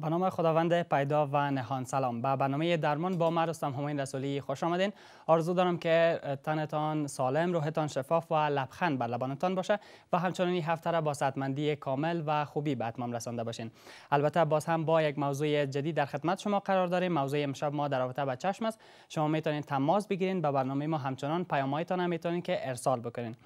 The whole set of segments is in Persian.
به نام خداوند پیدا و نهان سلام به برنامه درمان با من رستم همین رسولی خوش آمدین آرزو دارم که تنتان سالم روحتان شفاف و لبخند بر لبانتان باشه و همچنان این هفته را با صدمندی کامل و خوبی به اتمام رسانده باشین البته باز هم با یک موضوع جدید در خدمت شما قرار داریم موضوع امشب ما در رابطه با چشم است شما میتونید تماس بگیرین به برنامه ما همچنان پیامایتان هم میتونید که ارسال بکنین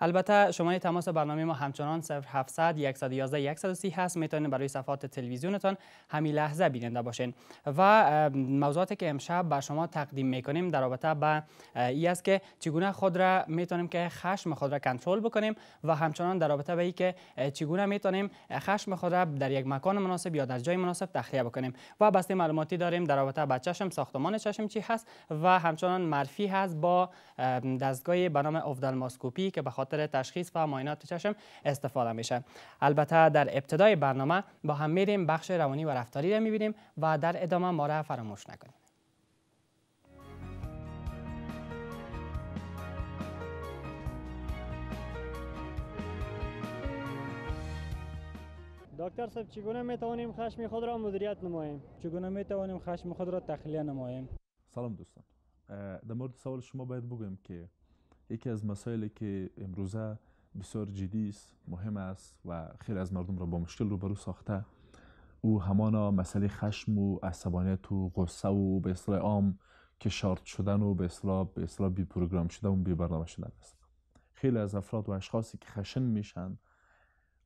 البته شمای تماس برنامه ما همچنان 0700 111 130 هست میتونید برای صفحات تلویزیونتان همین لحظه بیننده باشین و موضوعاتی که امشب بر شما تقدیم میکنیم در رابطه به ای است که چگونه خود را میتونیم که خشم خود را کنترل بکنیم و همچنان در رابطه به ای که چگونه میتونیم خشم خود را در یک مکان مناسب یا در جای مناسب تخلیه بکنیم و بسته معلوماتی داریم در رابطه با چشم ساختمان چشم چی هست و همچنان مرفی هست با دستگاه به نام که خاطر تشخیص و معاینات چشم استفاده میشه البته در ابتدای برنامه با هم میریم بخش روانی و رفتاری رو میبینیم و در ادامه ما را فراموش نکنیم دکتر صاحب چگونه می توانیم خشم خود را مدیریت نماییم چگونه می توانیم خشم خود را تخلیه نماییم سلام دوستان در مورد سوال شما باید بگویم که یکی از مسائلی که امروزه بسیار جدی است مهم است و خیلی از مردم را با مشکل روبرو ساخته او همانا مسئله خشم و عصبانیت و غصه و به اصطلاح عام که شارت شدن و به اصطلاح به اصطلاح بی پروگرام شدن و بی برنامه شدن است خیلی از افراد و اشخاصی که خشن میشن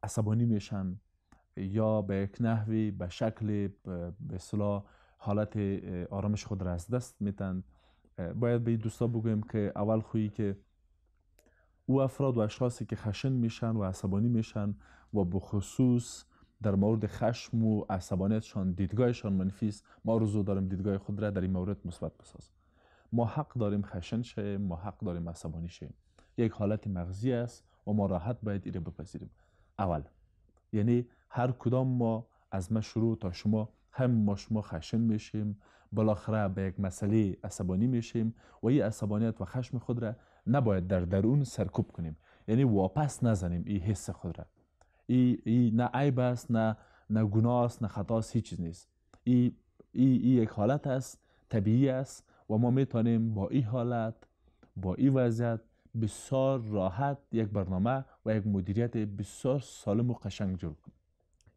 عصبانی میشن یا به یک نحوی به شکل به اصطلاح حالت آرامش خود را از دست میتن باید به دوستا بگویم که اول خویی که او افراد و اشخاصی که خشن میشن و عصبانی میشن و بخصوص در مورد خشم و عصبانیتشان دیدگاهشان منفی است ما روزو داریم دیدگاه خود را در این مورد مثبت بسازیم ما حق داریم خشن شیم ما حق داریم عصبانی شیم یک حالت مغزی است و ما راحت باید ایره بپذیریم اول یعنی هر کدام ما از ما شروع تا شما هم ما شما خشن میشیم بالاخره به یک مسئله عصبانی میشیم و این عصبانیت و خشم خود را نباید در درون سرکوب کنیم یعنی واپس نزنیم این حس خود را این نه عیب است نه نه گناه است نه خطا هیچ چیز نیست این ای, یک حالت است طبیعی است و ما میتونیم با این حالت با این وضعیت بسیار راحت یک برنامه و یک مدیریت بسیار سالم و قشنگ جور کنیم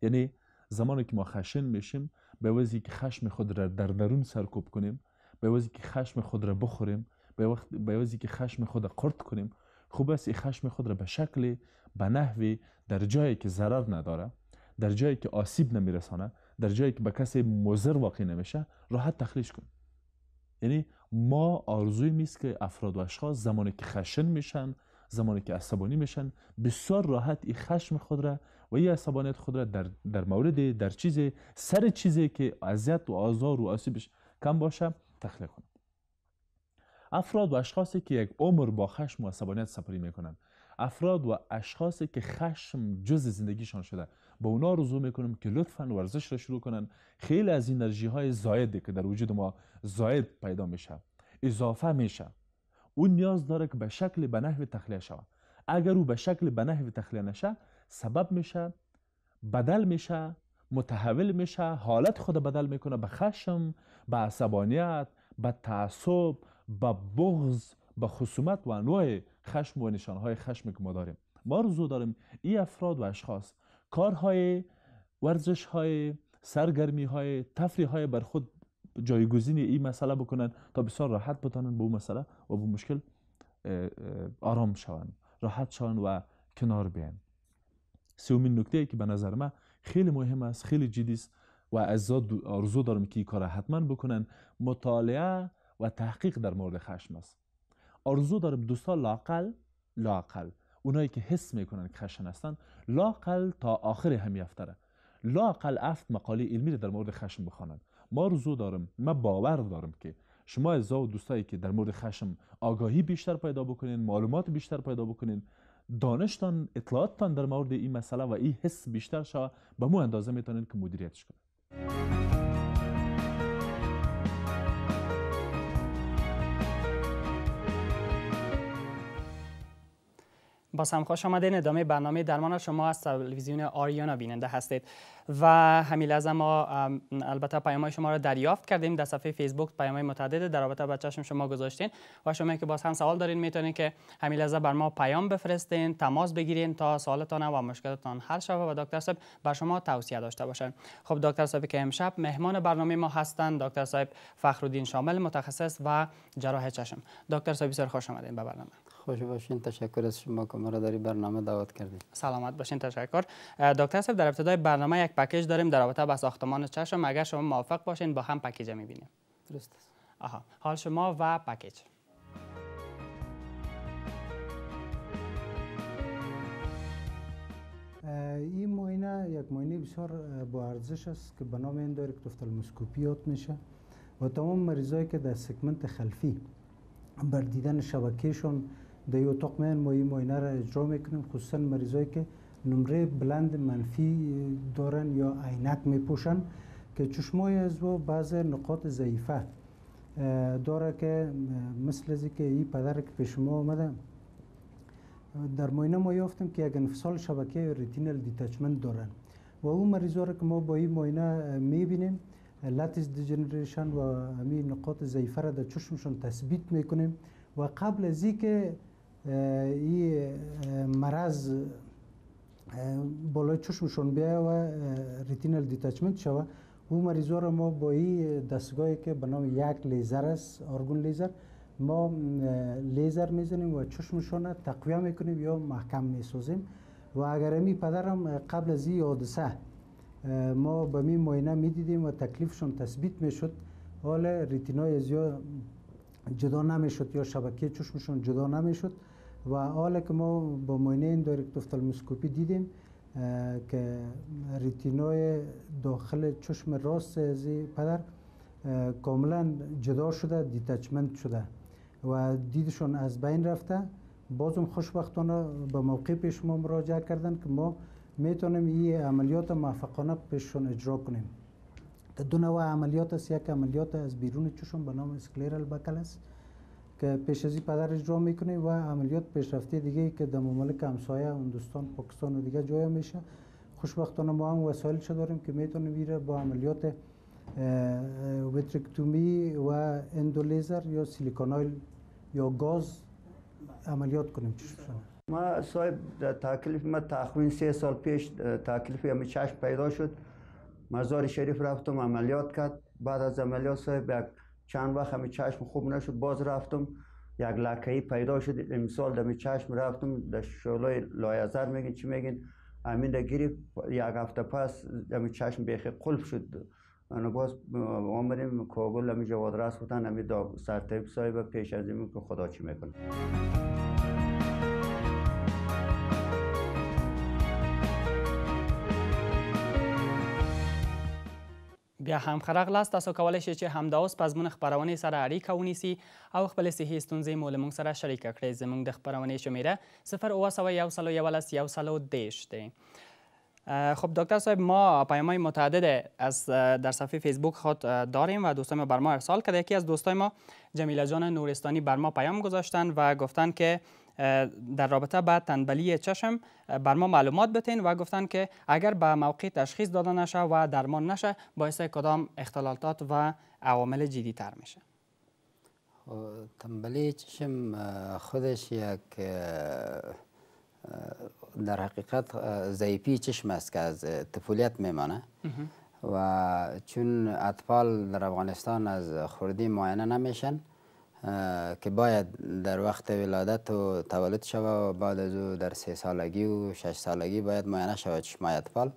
یعنی زمانی که ما خشن میشیم به وضعی که خشم خود را در درون سرکوب کنیم به وضعی که خشم خود را بخوریم به وقت به که خشم خود را قرد کنیم خوب است این خشم خود را به شکل به نحوی در جایی که ضرر نداره در جایی که آسیب نمیرسانه در جایی که به کسی مضر واقع نمیشه راحت تخلیش کن یعنی ما آرزوی میست که افراد و اشخاص زمانی که خشن میشن زمانی که عصبانی میشن بسیار راحت این خشم خود را و این عصبانیت خود را در, در مورد در چیز، سر چیزی که اذیت و آزار و آسیبش کم باشه تخلیه کنم. افراد و اشخاصی که یک عمر با خشم و عصبانیت سپری میکنند افراد و اشخاصی که خشم جز زندگیشان شده با اونا رزو میکنم که لطفا ورزش را شروع کنن خیلی از انرژی های زایده که در وجود ما زاید پیدا میشه اضافه میشه او نیاز داره که به شکل به نحو تخلیه شود اگر او به شکل به نحو تخلیه نشه سبب میشه بدل میشه متحول میشه حالت خود بدل میکنه به خشم به عصبانیت به تعصب به بغض به خصومت و انواع خشم و نشانهای خشم که ما داریم ما روزو داریم این افراد و اشخاص کارهای ورزش های سرگرمی های تفریح های بر خود جایگزین این مسئله بکنن تا بسیار راحت بتانن به اون مسئله و به مشکل آرام شوند راحت شوند و کنار بیان سومین نکته ای که به نظر من خیلی مهم است خیلی جدی است و از آرزو دارم که این کار حتما بکنن مطالعه و تحقیق در مورد خشم است آرزو دارم دوستا لاقل لاقل اونایی که حس میکنن که خشن هستن لاقل تا آخر افتره لاقل افت مقاله علمی در مورد خشم بخوانن ما رزو دارم ما باور دارم که شما از و دوستایی که در مورد خشم آگاهی بیشتر پیدا بکنین معلومات بیشتر پیدا بکنین دانشتان اطلاعاتتان در مورد این مسئله و این حس بیشتر شوه به مو اندازه میتونین که مدیریتش کنین باز خوش آمدین ادامه برنامه درمان شما از تلویزیون آریانا بیننده هستید و همین لحظه ما البته پیام شما را دریافت کردیم در صفحه فیسبوک پیام متعدد در رابطه با چشم شما گذاشتین و شما که باز هم سوال دارین میتونین که همین لحظه بر ما پیام بفرستین تماس بگیرین تا سوالتان و مشکلتان حل شود و دکتر صاحب بر شما توصیه داشته باشن خب دکتر صاحب که امشب مهمان برنامه ما هستند دکتر صاحب فخرالدین شامل متخصص و جراح چشم دکتر صاحب بسیار خوش آمدین به برنامه خوش باشین تشکر از شما که ما را در برنامه دعوت کردید سلامت باشین تشکر دکتر صاحب در ابتدای برنامه یک پکیج داریم در رابطه با ساختمان چشم اگر شما موافق باشین با هم پکیج میبینیم درست است آها حال شما و پکیج این ماینه یک ماینه بسیار با ارزش است که به نام اندارکت افتالموسکوپی یاد میشه و تمام مریضایی که در سگمنت خلفی بر دیدن شبکهشون در یه اتاق میان ما این ماینه را اجرا میکنیم خصوصا مریضایی که نمره بلند منفی دارن یا عینک میپوشن که چشمای از و بعض نقاط ضعیفه داره که مثل از که این پدر که پیش ما آمده در ماینه ما یافتم که یک انفصال شبکه ریتینل دیتچمنت دارن و اون مریضا را که ما با این می میبینیم لاتیس دیجنریشن و همین نقاط ضعیفه را در چشمشون تثبیت میکنیم و قبل از مرض بالای چشمشون بیا و ریتینال دیتچمنت شوه او مریضا را ما با این دستگاهی که به نام یک لیزر است آرگون لیزر ما لیزر میزنیم و چشمشون را تقویه میکنیم یا محکم میسازیم و اگر امی پدرم قبل از این حادثه ما به می معاینه میدیدیم و تکلیفشون تثبیت میشد حال ریتینای از جدا نمیشد یا شبکه چشمشون جدا نمیشد و حالا که ما با معاینه این دیدیم که ریتینای داخل چشم راست از پدر کاملا جدا شده دیتچمنت شده و دیدشون از بین رفته بازم خوشبختانه به موقع پیش ما مراجعه کردن که ما میتونیم این عملیات موفقانه پیششون اجرا کنیم دو نوع عملیات است یک عملیات از بیرون چشم به نام اسکلیرال بکل است که پیش از پدر اجرا میکنه و عملیات پیشرفته دیگه که در ممالک همسایه هندوستان پاکستان و دیگه جای میشه خوشبختانه ما هم وسایل چه داریم که میتونیم ویره با عملیات ویترکتومی و اندولیزر یا سیلیکونایل یا گاز عملیات کنیم چشمشانه ما صاحب تکلیف ما تخمین سه سال پیش تکلیف همه چشم پیدا شد مزار شریف رفتم عملیات کرد بعد از عملیات صاحب یک چند وقت همی چشم خوب نشد باز رفتم یک لکایی پیدا شد امسال دمی چشم رفتم در شعلای لایزر میگین چی میگین امین در گیری یک هفته پس دمی چشم بیخی قلب شد انا باز آمدیم کابل همی جواد رست بودن همی سرطیب صاحب پیش از این که خدا چی میکنه یا هم خرغ لاست تاسو کولی شئ چې همدا اوس په زموږ خپرونې سره اړیکه ونیسي او خپلې صحي ستونزې مو له موږ سره شریکه کړئ زموږ د خپرونې شمیره صفر اوه سوه یو سلو یولس یو سلو دی خب دکتر صاحب ما پیامهای متعدد از در صفحه فیسبوک خود داریم و دوستای ما بر ما ارسال کرده یکی از دوستای ما جمیله جان نورستانی بر ما پیام گذاشتن و گفتن که در رابطه با تنبلی چشم بر ما معلومات بتین و گفتن که اگر به موقع تشخیص داده نشه و درمان نشه باعث کدام اختلالات و عوامل جدی تر میشه خب، تنبلی چشم خودش یک در حقیقت ضعیفی چشم است که از تفولیت میمانه و چون اطفال در افغانستان از خوردی معاینه نمیشن که باید در وقت ولادت و تولد شوه و بعد از او در سه سالگی و شش سالگی باید معاینه شوه چشمای اطفال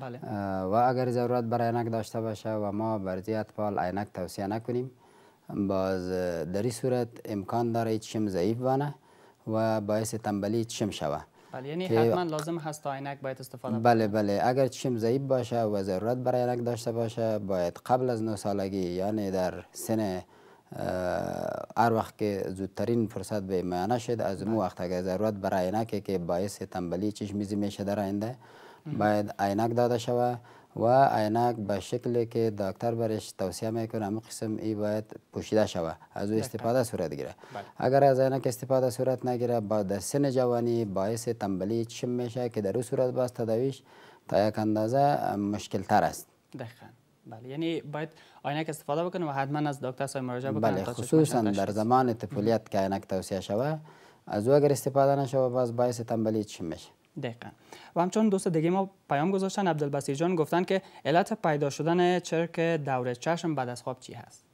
بله. و اگر ضرورت برای عینک داشته باشه و ما برزی اطفال عینک توصیه نکنیم باز در این صورت امکان داره چشم ضعیف بانه و باعث تنبلی چشم شود بله، یعنی حتما لازم هست تا عینک باید استفاده بله بله اگر چشم ضعیف باشه و ضرورت برای عینک داشته باشه باید قبل از 9 سالگی یعنی در سن هر وقت که زودترین فرصت به میانه شد از مو وقت اگر ضرورت برای عینکی که باعث تنبلی چشمیزی میشه در آینده باید عینک داده شود و عینک به شکلی که دکتر برش توصیه میکنه همه قسم ای باید پوشیده شود از او استفاده صورت گیره اگر از عینک استفاده صورت نگیره با در سن جوانی باعث تنبلی چشم میشه که در او صورت باز تداویش تا یک اندازه مشکل تر است دقیقاً بله یعنی باید عینک استفاده بکن و حتما از دکتر سای مراجعه بکنه بله خصوصا در زمان طفولیت که عینک توصیه شوه از او اگر استفاده نشوه باز باعث تنبلی چی میشه دقیقا و همچون دوست دیگه ما پیام گذاشتن عبدالبسیر جان گفتن که علت پیدا شدن چرک دور چشم بعد از خواب چی هست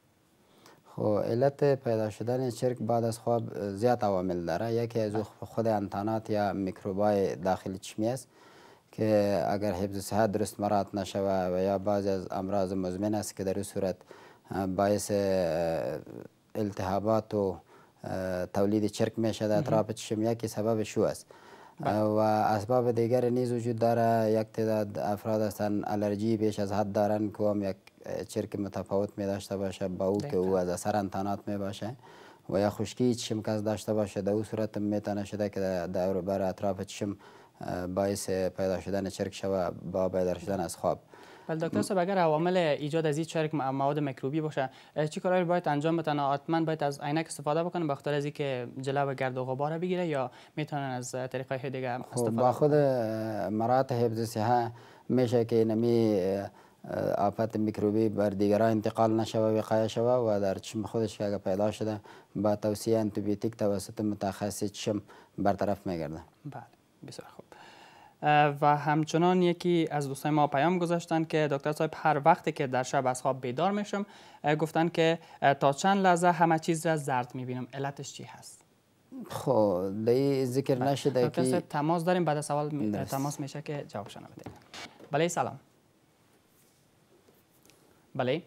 خب علت پیدا شدن چرک بعد از خواب زیاد عوامل داره یکی از خود انتانات یا میکروبای داخل چشمی است که اگر حفظ صحت درست مرات نشوه و یا بعضی از امراض مزمن است که در این صورت باعث التهابات و تولید چرک می شود اطراف چشمیه که سبب شو است و اسباب دیگر نیز وجود داره یک تعداد افراد هستند الرژی بیش از حد دارند که هم یک چرک متفاوت می داشته باشه با او که او از اثر انتانات می باشه و یا خشکی چشم کس داشته باشه در او صورت میتانه شده که در بر اطراف چشم باعث پیدا شدن چرک شوه با پیدا شدن از خواب بله دکتر صاحب اگر عوامل ایجاد از این چرک مواد میکروبی باشه چی کارهایی باید انجام بدن حتما باید از عینک استفاده بکنن به خاطر از اینکه جلو گرد و غبار بگیره یا میتونن از های دیگه خب، استفاده با خود مرات حفظ صحه میشه که نمی آفت میکروبی بر دیگران انتقال نشوه وقایه شوه و در چشم خودش که پیدا شده با توصیه انتوبیتیک توسط متخصص چشم برطرف میگرده بله بسیار خوب و همچنان یکی از دوستای ما پیام گذاشتن که دکتر صاحب هر وقت که در شب از خواب بیدار میشم گفتن که تا چند لحظه همه چیز را زرد میبینم علتش چی هست خب دی ذکر بله. نشده که صاحب تماس داریم بعد سوال تماس میشه که جواب شنا بده بله سلام بله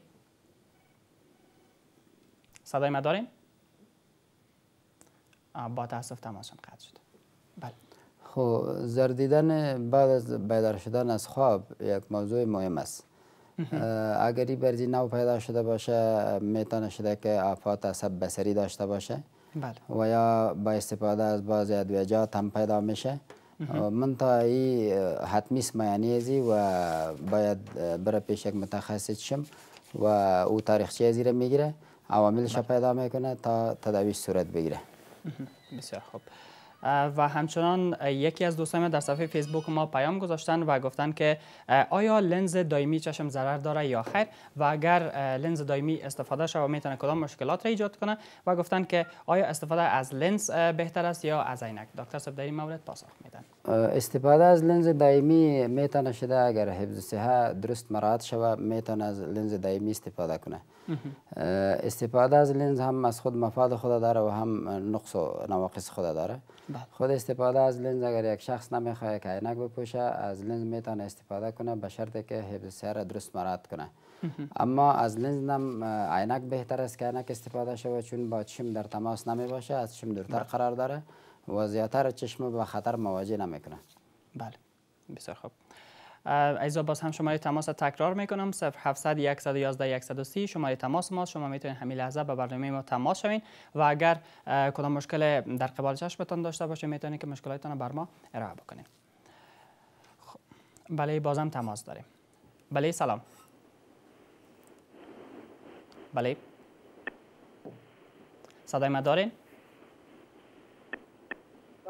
صدای ما داریم با تاسف تماسم قطع شد بله خب زردیدن بعد از بیدار شدن از خواب یک موضوع مهم است اگر این برزی نو پیدا شده باشه میتونه شده که آفات عصب بسری داشته باشه بله. و یا با استفاده از بعضی ادویجات هم پیدا میشه من تا این حتمی سمیانیزی و باید بره پیش یک متخصص شم و او تاریخچه زیره میگیره عواملش بله. پیدا میکنه تا تدویش صورت بگیره بسیار خوب و همچنان یکی از دوستان در صفحه فیسبوک ما پیام گذاشتن و گفتن که آیا لنز دایمی چشم ضرر داره یا خیر و اگر لنز دایمی استفاده شود میتونه کدام مشکلات را ایجاد کنه و گفتن که آیا استفاده از لنز بهتر است یا از عینک دکتر صاحب در مورد پاسخ میدن استفاده از لنز دائمی میتونه شده اگر حفظ صحه درست مراعات شود میتونه از لنز دائمی استفاده کنه استفاده از لنز هم از خود مفاد خود داره و هم نقص و نواقص خود داره خود استفاده از لنز اگر یک شخص نمیخواه که عینک بپوشه از لنز میتونه استفاده کنه به شرط که حفظ صحه را درست مراعات کنه اما از لنز هم عینک بهتر است که عینک استفاده شود چون با چشم در تماس نمی باشه از چشم دورتر قرار داره و زیاتر چشم به خطر مواجه نمیکنه بله بسیار خوب ایزا باز هم شماره تماس تکرار میکنم 0700 111 130 شماره تماس ما شما میتونید همین لحظه به برنامه ما تماس شوین و اگر کدام مشکل در قبال چشمتان داشته باشه میتونید که مشکلاتتان رو بر ما ارائه بکنید خب. بله بله بازم تماس داریم بله سلام بله صدای ما دارین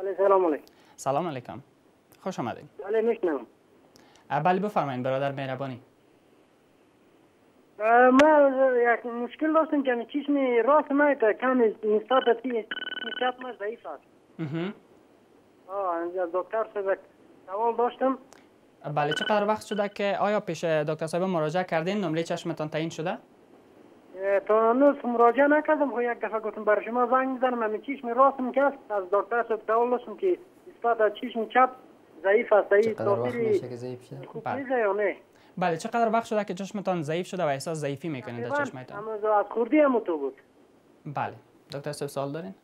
بله، سلام علیکم سلام علیکم خوش آمدید بله میشنم بله بفرمایید برادر مهربانی ما یک مشکل داشتم که چشم راست ما تا کم نسبت به چپ ما ضعیف است دکتر صاحب سوال داشتم بله چقدر وقت شده که آیا پیش دکتر صاحب مراجعه کردین نمره چشمتان تعیین شده؟ تا هنوز مراجعه نکردم خو خب، یک دفعه گفتم بر شما زنگ میزنم من چشم راستم که است از دکتر صاحب قول داشتم که نسبت از چشم چپ ضعیف است ای تاثیر خوب بله. یا نه بله چقدر وقت شده که چشمتان ضعیف شده و احساس ضعیفی میکنید در چشمتان از خوردی هم تو بود بله دکتر صاحب سوال دارین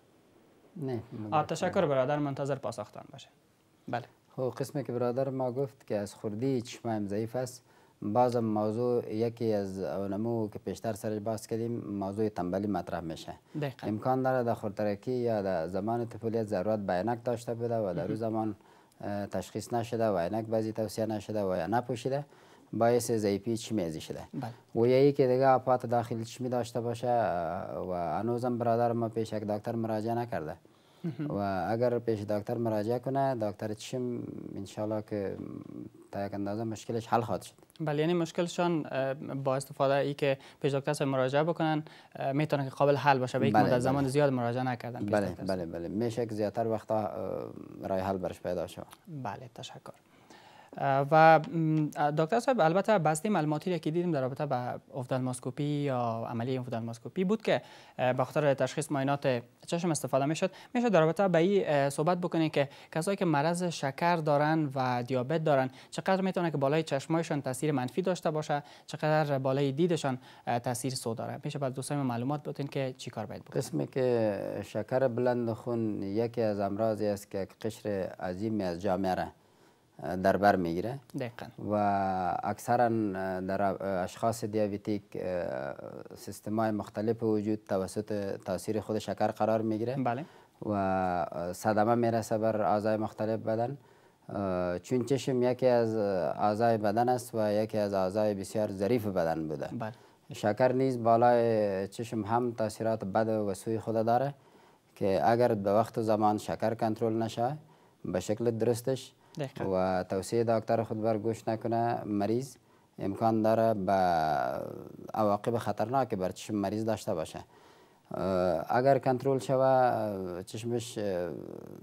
نه تشکر برادر منتظر پاسختان باشه بله خب قسمی که برادر ما گفت که از خوردی چشمم ضعیف است بازم موضوع یکی از اونمو که پیشتر سرش بحث کردیم موضوع تنبلی مطرح میشه دقیقا. امکان داره در خردترکی یا در زمان طفولیت ضرورت به عینک داشته بوده و در زمان تشخیص نشده و عینک بعضی توصیه نشده و یا نپوشیده باعث ضعیفی چمیزی شده و یکی که دیگه آفات داخل چمی داشته باشه و هنوزم برادر ما پیش یک دکتر مراجعه نکرده و اگر پیش دکتر مراجعه کنه دکتر چشم انشالله که تا یک اندازه مشکلش حل خواهد شد بله یعنی مشکلشان با استفاده ای که پیش دکتر سر مراجعه بکنن میتونه که قابل حل باشه به یک بله، مدت بله. زمان زیاد مراجعه نکردن بله،, بله بله بله میشه که زیادتر وقتا رای حل برش پیدا شد بله تشکر و دکتر صاحب البته بسته معلوماتی را که دیدیم در رابطه با افتالماسکوپی یا عملی افتالماسکوپی بود که به خاطر تشخیص ماینات چشم استفاده میشد میشه در رابطه به این صحبت بکنیم که کسایی که مرض شکر دارن و دیابت دارن چقدر میتونه که بالای چشمایشان تاثیر منفی داشته باشه چقدر بالای دیدشان تاثیر سو داره میشه بعد دوستان معلومات بودین که چی کار باید بکنیم قسمی که شکر بلند خون یکی از امراضی است که قشر عظیم از جامعه در بر میگیره و اکثرا در اشخاص سیستم های مختلف وجود توسط تاثیر خود شکر قرار میگیره بله. و صدمه میرسه بر اعضای مختلف بدن چون چشم یکی از اعضای بدن است و یکی از اعضای بسیار ظریف بدن بوده بله. شکر نیز بالای چشم هم تاثیرات بد و سوی خود داره که اگر به وقت و زمان شکر کنترل نشه به شکل درستش و توصیه دکتر خود بر گوش نکنه مریض امکان داره به عواقب خطرناک بر چشم مریض داشته باشه اگر کنترل شوه چشمش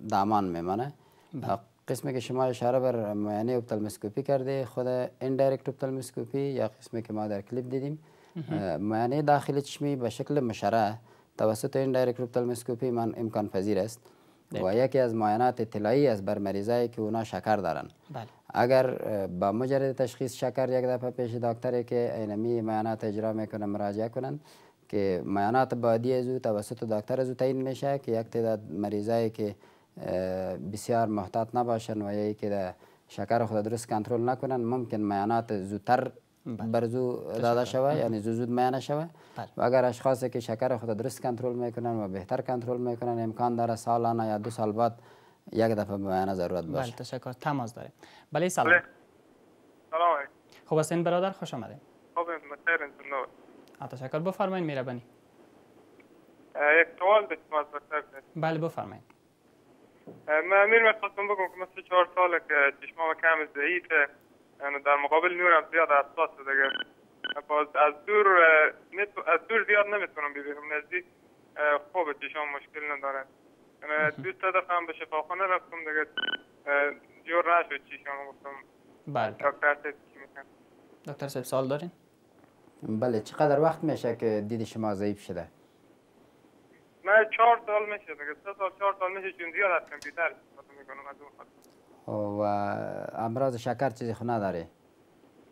دامان میمانه بله. قسمی که شما اشاره بر معاینه اپتالمسکوپی کرده خود ایندایرکت اپتالمسکوپی یا قسمی که ما در کلیپ دیدیم معاینه داخل چشمی به شکل مشرع توسط این دایرکت اپتالمسکوپی من امکان پذیر است ده. و یکی از معاینات اطلاعی است بر مریضایی که اونا شکر دارن بله. اگر با مجرد تشخیص شکر یک دفعه پیش دکتری که علمی معاینات اجرا میکنه مراجعه کنن که معاینات بعدی از او توسط دکتر از او تعیین میشه که یک تعداد مریضایی که بسیار محتاط نباشن و یکی که شکر خود درست کنترل نکنن ممکن معاینات زودتر بله. برزو داده شوه یعنی زود میانه شوه بله. و اگر اشخاصی که شکر خود درست کنترل میکنن و بهتر کنترل میکنن امکان داره سالانه یا دو سال بعد یک دفعه میانه ضرورت باشه بله تشکر تماس داریم بله سلام بله. سلام خوب این برادر خوش آمدین خوب متشکرم تشکر بفرمایید بنی یک سوال از شما بله بفرمایید من امیر میخواستم بگم که مثل چهار ساله که چشمام کم ضعیفه یعنی در مقابل نورم زیاد حساس دیگه باز از دور از دور زیاد نمیتونم ببینم نزدیک خوب چشم مشکل نداره یعنی دو دوست دفعه هم به شفاخانه رفتم دیگه جور نشد چشام گفتم بله دکتر صاحب دکتر صاحب سال دارین؟ بله چقدر وقت میشه که دید شما ضعیف شده؟ من چهار سال میشه دیگه سه سال چهار سال میشه چون زیاد از کمپیوتر استفاده میکنم از اون خاطر و امراض شکر چیزی خو نداری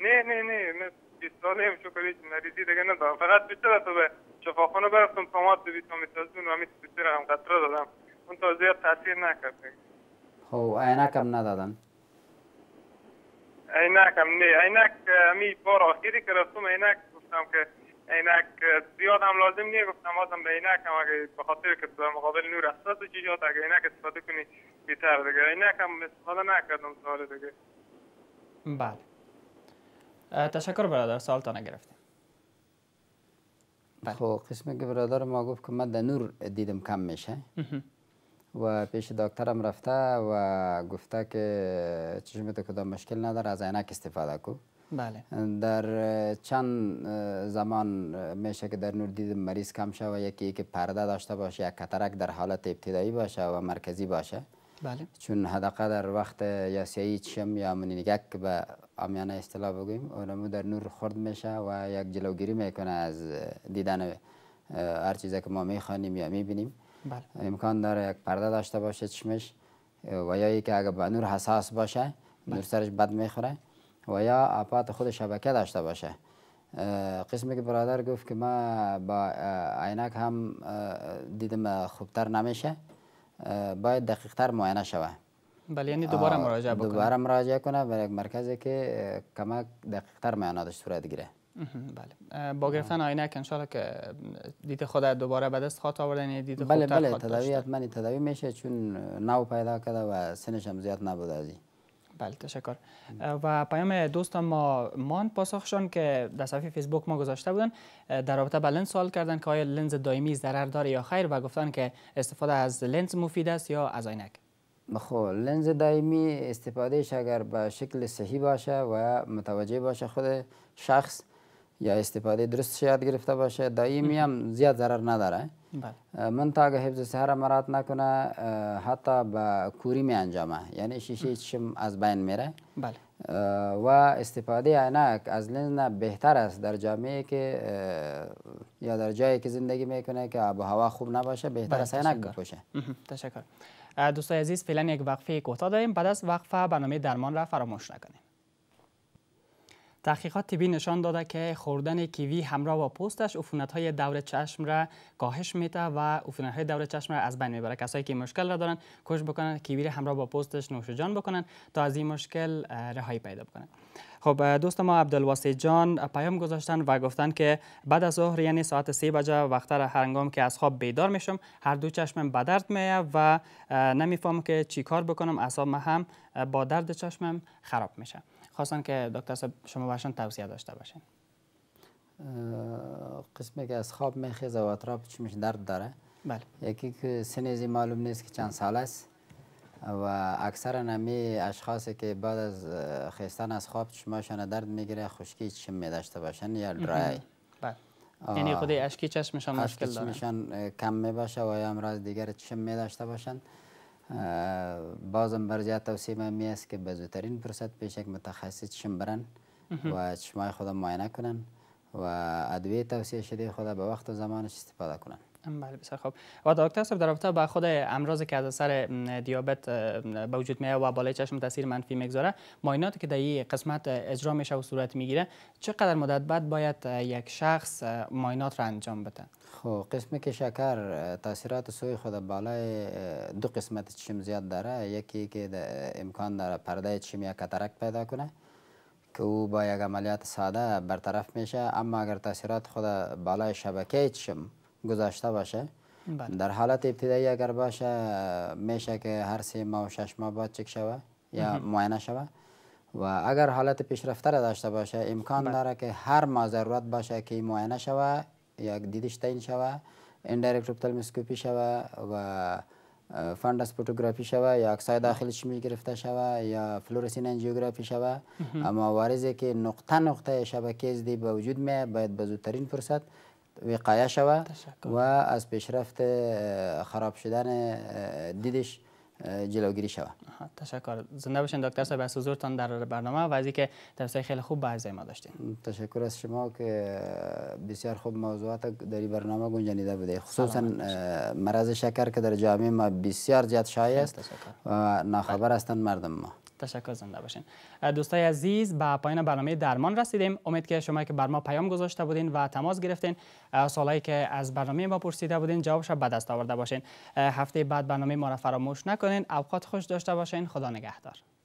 نه نه نه من هم چون مریضی دیگه ندارم فقط بیشتر تو به برستم، برفتم پماد ویتامی تازون و همین بیشتر هم قطره دادم اون تا زیاد تاثیر نکرده. خب اینک هم ندادن اینک هم نه اینک، همی بار آخری که رفتم عینک گفتم که اینک زیاد هم لازم نیه گفتم آدم به اینک هم اگه بخاطر که در مقابل نور حساس و اگه عینک استفاده کنی بیتر دیگه این نکم استفاده نکردم سال دیگه بله تشکر برادر سال بله. تا خب قسمی که برادر ما گفت که من نور دیدم کم میشه و پیش دکترم رفته و گفته که چشمت کدام مشکل نداره از عینک استفاده کو بله در چند زمان میشه که در نور دیدم مریض کم و یکی که پرده داشته باشه یک کترک در حالت ابتدایی باشه و مرکزی باشه بله چون در وقت یا سیایی چشم یا منینگک به آمیانه اصطلاح بگویم اونمو در نور خورد میشه و یک جلوگیری میکنه از دیدن هر چیزی که ما میخوانیم یا میبینیم بله. امکان داره یک پرده داشته باشه چشمش و یا که اگر به نور حساس باشه بله. نور سرش بد میخوره و یا اپات خود شبکه داشته باشه قسمی که برادر گفت که ما با عینک هم دیدم خوبتر نمیشه باید دقیق تر معاینه شوه بله یعنی دوباره مراجعه بکنه دوباره مراجعه کنه به یک مرکزی که کمک دقیق تر معاینه داشت صورت گیره بله با گرفتن آینه انشالله که دید خودت دوباره به دست خواهد آوردن یا یعنی دید بله بله تداوی من تداوی میشه چون نو پیدا کرده و سنش هم زیاد نبوده بله تشکر و پیام دوستان ما مان پاسخشان که در صفحه فیسبوک ما گذاشته بودن در رابطه با لنز سوال کردن که آیا لنز دائمی ضرر داره یا خیر و گفتن که استفاده از لنز مفید است یا از عینک خب لنز دائمی استفادهش اگر به شکل صحیح باشه و متوجه باشه خود شخص یا استفاده درست شاید گرفته باشه دائمی هم زیاد ضرر نداره بله. من تا اگه حفظ سهر مرات نکنه حتی به کوری می انجامه یعنی شیشه چشم از بین میره بله. و استفاده عینک از لنز بهتر است در جامعه که یا در جایی که زندگی میکنه که آب هوا خوب نباشه بهتر بله، است عینک بپوشه تشکر دوستای عزیز فعلا یک وقفه کوتاه داریم بعد از وقفه برنامه درمان را فراموش نکنیم تحقیقات طبی نشان داده که خوردن کیوی همراه با پوستش های دور چشم را کاهش میده و های دور چشم را از بین میبره کسایی که مشکل را دارن کوشش بکنند کیوی را همراه با پوستش نوشجان بکنند تا از این مشکل رهایی پیدا بکنن خب دوست ما عبدالواسی جان پیام گذاشتن و گفتن که بعد از ظهر یعنی ساعت سه بجه وقت را هنگام که از خواب بیدار میشم هر دو چشمم به درد میه و نمیفهمم که چی کار بکنم اصاب هم با درد چشمم خراب میشه خواستن که دکتر صاحب شما باشند توصیه داشته باشین قسمی که از خواب میخیزه و اطراف چشمش درد داره بله یکی که سنیزی معلوم نیست که چند سال است و اکثر نمی اشخاصی که بعد از خیستن از خواب چشماشان درد میگیره خشکی چشم می داشته باشن یا درای بله یعنی خودی اشکی چشمشان مشکل داره چشمشان کم می باشه و یا امراض دیگر چشم می داشته باشن بازم بر جهت توصیه می است که به زودترین فرصت پیش یک متخصص شم برن و چشمای خودم معاینه کنن و ادویه توصیه شده خود به وقت و زمانش استفاده کنن بله بسیار خوب و دکتر صاحب در رابطه با خود امراضی که از اثر دیابت به وجود میاد و بالای چشم تاثیر منفی میگذاره مایناتی که در این قسمت اجرا میشه و صورت میگیره چقدر مدت بعد باید یک شخص ماینات را انجام بده خب قسمی که شکر تاثیرات سوی خود بالای دو قسمت چشم زیاد داره یکی که امکان داره پرده چشم یا کترک پیدا کنه که او با یک عملیات ساده برطرف میشه اما اگر تاثیرات خود بالای شبکه چشم گذاشته باشه بله. در حالت ابتدایی اگر باشه میشه که هر سه ماه و شش ماه چک شوه یا معاینه شوه و اگر حالت پیشرفته را داشته باشه امکان بله. داره که هر ما ضرورت باشه که معاینه شوه یا دیدش تعیین شوه اندایرکت اپتالموسکوپی شوه و فاندس فوتوگرافی شوه یا اکسای بله. داخل چمی گرفته شوه یا فلورسین انجیوگرافی شوه اما وارزه که نقطه نقطه شبکه دی به وجود می باید به فرصت وقایه شوه و از پیشرفت خراب شدن دیدش جلوگیری شوه تشکر زنده باشین دکتر صاحب از حضورتان در برنامه و از اینکه خیلی خوب به ما داشتین تشکر از شما که بسیار خوب موضوعات در این برنامه گنجانیده بوده خصوصا مرض شکر که در جامعه ما بسیار زیاد شایع است و ناخبر هستن مردم ما تشکر زنده باشین دوستای عزیز به پایان برنامه درمان رسیدیم امید که شما که بر ما پیام گذاشته بودین و تماس گرفتین سوالایی که از برنامه ما پرسیده بودین جوابش به دست آورده باشین هفته بعد برنامه ما را فراموش نکنین اوقات خوش داشته باشین خدا نگهدار